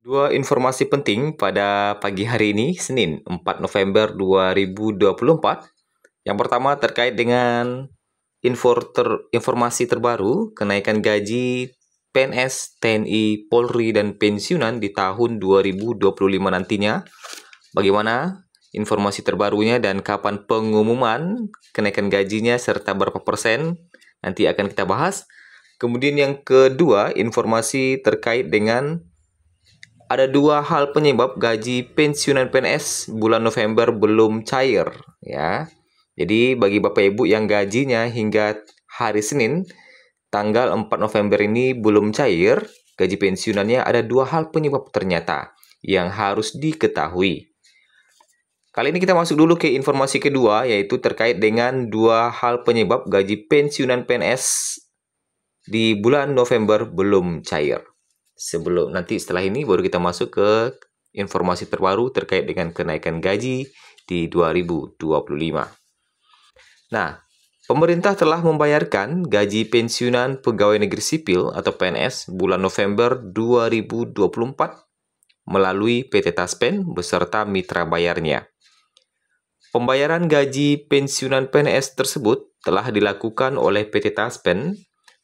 Dua informasi penting pada pagi hari ini, Senin 4 November 2024. Yang pertama terkait dengan info ter, informasi terbaru kenaikan gaji PNS, TNI, Polri, dan pensiunan di tahun 2025 nantinya. Bagaimana informasi terbarunya dan kapan pengumuman kenaikan gajinya serta berapa persen nanti akan kita bahas. Kemudian yang kedua, informasi terkait dengan ada dua hal penyebab gaji pensiunan PNS bulan November belum cair ya. Jadi bagi Bapak Ibu yang gajinya hingga hari Senin tanggal 4 November ini belum cair, gaji pensiunannya ada dua hal penyebab ternyata yang harus diketahui. Kali ini kita masuk dulu ke informasi kedua yaitu terkait dengan dua hal penyebab gaji pensiunan PNS di bulan November belum cair sebelum nanti setelah ini baru kita masuk ke informasi terbaru terkait dengan kenaikan gaji di 2025. Nah, pemerintah telah membayarkan gaji pensiunan pegawai negeri sipil atau PNS bulan November 2024 melalui PT Taspen beserta mitra bayarnya. Pembayaran gaji pensiunan PNS tersebut telah dilakukan oleh PT Taspen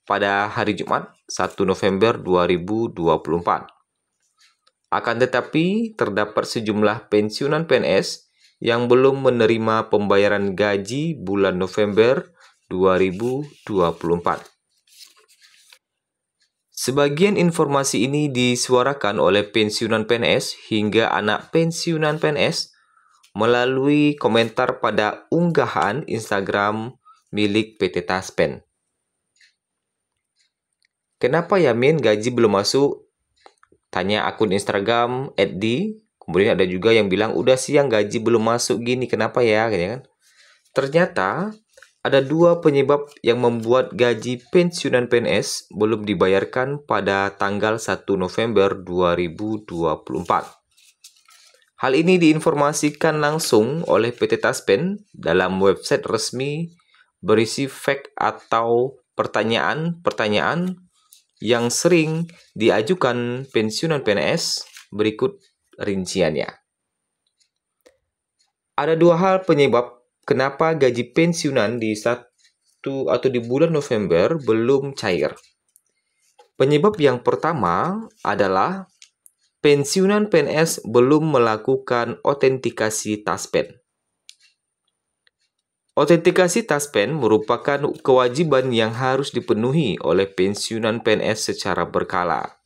pada hari Jumat 1 November 2024. Akan tetapi, terdapat sejumlah pensiunan PNS yang belum menerima pembayaran gaji bulan November 2024. Sebagian informasi ini disuarakan oleh pensiunan PNS hingga anak pensiunan PNS melalui komentar pada unggahan Instagram milik PT Taspen. Kenapa ya Min gaji belum masuk? Tanya akun Instagram @di. Kemudian ada juga yang bilang udah siang gaji belum masuk gini, kenapa ya? Kayaknya kan. Ternyata ada dua penyebab yang membuat gaji pensiunan PNS belum dibayarkan pada tanggal 1 November 2024. Hal ini diinformasikan langsung oleh PT Taspen dalam website resmi berisi fake atau pertanyaan-pertanyaan yang sering diajukan pensiunan PNS berikut rinciannya. Ada dua hal penyebab kenapa gaji pensiunan di satu atau di bulan November belum cair. Penyebab yang pertama adalah pensiunan PNS belum melakukan otentikasi taspen. Autentikasi taspen merupakan kewajiban yang harus dipenuhi oleh pensiunan PNS secara berkala.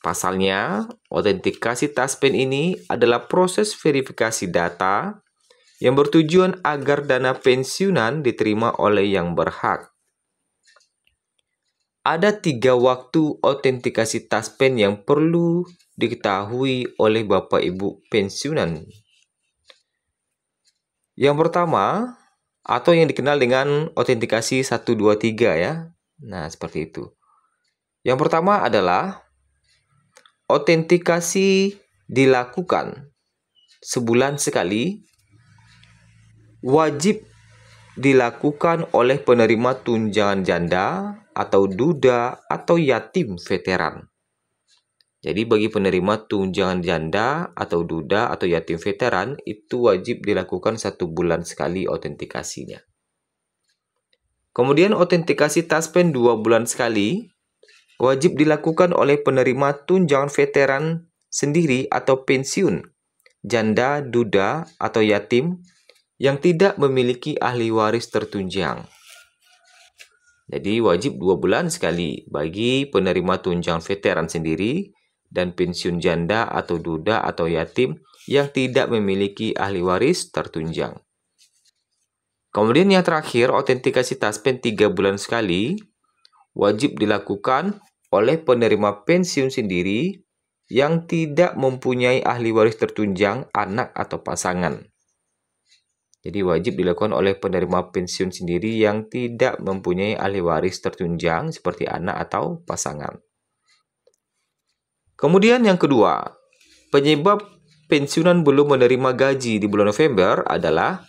Pasalnya, autentikasi taspen ini adalah proses verifikasi data yang bertujuan agar dana pensiunan diterima oleh yang berhak. Ada tiga waktu autentikasi taspen yang perlu diketahui oleh Bapak Ibu pensiunan yang pertama atau yang dikenal dengan autentikasi 123 ya. Nah, seperti itu. Yang pertama adalah autentikasi dilakukan sebulan sekali wajib dilakukan oleh penerima tunjangan janda atau duda atau yatim veteran jadi bagi penerima tunjangan janda atau duda atau yatim veteran itu wajib dilakukan satu bulan sekali autentikasinya. Kemudian autentikasi taspen dua bulan sekali wajib dilakukan oleh penerima tunjangan veteran sendiri atau pensiun, janda, duda, atau yatim yang tidak memiliki ahli waris tertunjang. Jadi wajib dua bulan sekali bagi penerima tunjangan veteran sendiri dan pensiun janda atau duda atau yatim yang tidak memiliki ahli waris tertunjang. Kemudian yang terakhir, autentikasi taspen 3 bulan sekali wajib dilakukan oleh penerima pensiun sendiri yang tidak mempunyai ahli waris tertunjang, anak atau pasangan. Jadi wajib dilakukan oleh penerima pensiun sendiri yang tidak mempunyai ahli waris tertunjang seperti anak atau pasangan. Kemudian yang kedua, penyebab pensiunan belum menerima gaji di bulan November adalah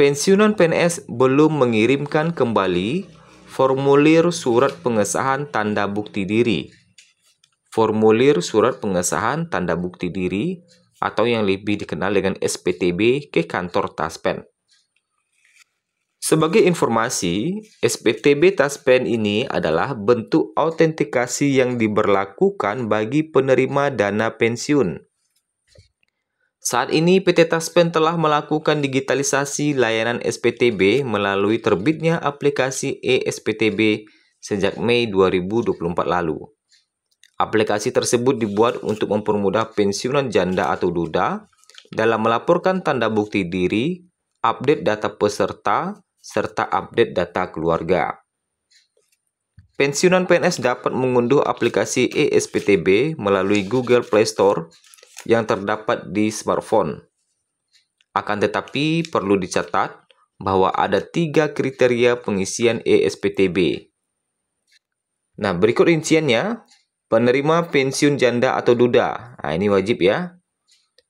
pensiunan PNS belum mengirimkan kembali formulir surat pengesahan tanda bukti diri. Formulir surat pengesahan tanda bukti diri atau yang lebih dikenal dengan SPTB ke kantor Taspen. Sebagai informasi, SPTB Taspen ini adalah bentuk autentikasi yang diberlakukan bagi penerima dana pensiun. Saat ini PT Taspen telah melakukan digitalisasi layanan SPTB melalui terbitnya aplikasi eSPTB sejak Mei 2024 lalu. Aplikasi tersebut dibuat untuk mempermudah pensiunan janda atau duda dalam melaporkan tanda bukti diri, update data peserta, serta update data keluarga. Pensiunan PNS dapat mengunduh aplikasi ESPTB melalui Google Play Store yang terdapat di smartphone. Akan tetapi, perlu dicatat bahwa ada tiga kriteria pengisian ESPTB. Nah, berikut rinciannya. Penerima pensiun janda atau duda. Nah, ini wajib ya.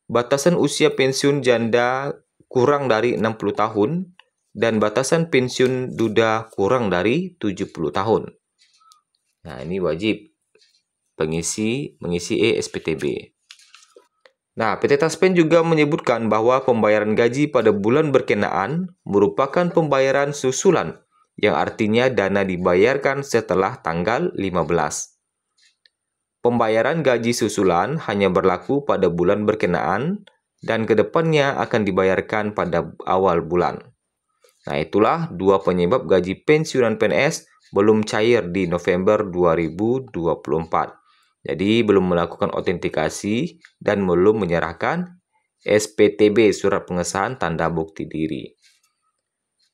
Batasan usia pensiun janda kurang dari 60 tahun dan batasan pensiun duda kurang dari 70 tahun. Nah, ini wajib pengisi mengisi ESPTB. Nah, PT Taspen juga menyebutkan bahwa pembayaran gaji pada bulan berkenaan merupakan pembayaran susulan yang artinya dana dibayarkan setelah tanggal 15. Pembayaran gaji susulan hanya berlaku pada bulan berkenaan dan kedepannya akan dibayarkan pada awal bulan. Nah itulah dua penyebab gaji pensiunan PNS belum cair di November 2024. Jadi belum melakukan otentikasi dan belum menyerahkan SPTB surat pengesahan tanda bukti diri.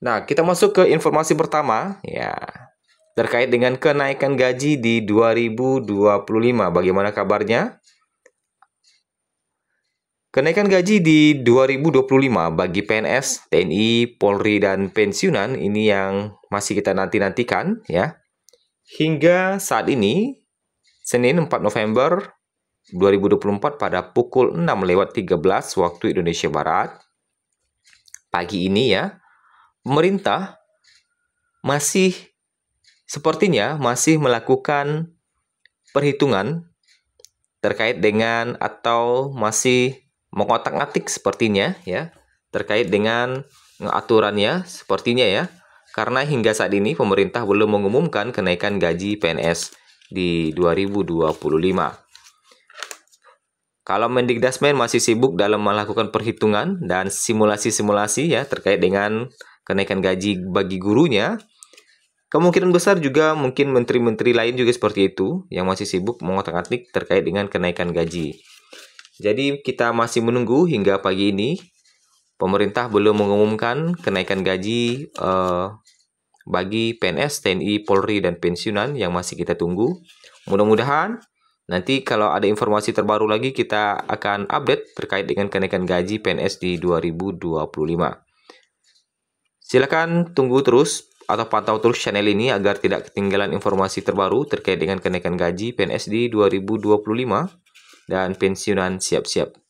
Nah, kita masuk ke informasi pertama ya. Terkait dengan kenaikan gaji di 2025, bagaimana kabarnya? Kenaikan gaji di 2025 bagi PNS, TNI, Polri, dan pensiunan ini yang masih kita nanti-nantikan ya. Hingga saat ini, Senin 4 November 2024 pada pukul 6 lewat 13 waktu Indonesia Barat, pagi ini ya, pemerintah masih sepertinya masih melakukan perhitungan terkait dengan atau masih mengotak-atik sepertinya ya terkait dengan aturannya sepertinya ya karena hingga saat ini pemerintah belum mengumumkan kenaikan gaji PNS di 2025. Kalau Mendikdasmen masih sibuk dalam melakukan perhitungan dan simulasi-simulasi ya terkait dengan kenaikan gaji bagi gurunya, kemungkinan besar juga mungkin menteri-menteri lain juga seperti itu yang masih sibuk mengotak-atik terkait dengan kenaikan gaji. Jadi kita masih menunggu hingga pagi ini. Pemerintah belum mengumumkan kenaikan gaji uh, bagi PNS, TNI, Polri, dan pensiunan yang masih kita tunggu. Mudah-mudahan nanti kalau ada informasi terbaru lagi kita akan update terkait dengan kenaikan gaji PNS di 2025. Silakan tunggu terus atau pantau terus channel ini agar tidak ketinggalan informasi terbaru terkait dengan kenaikan gaji PNS di 2025 dan pensiunan siap-siap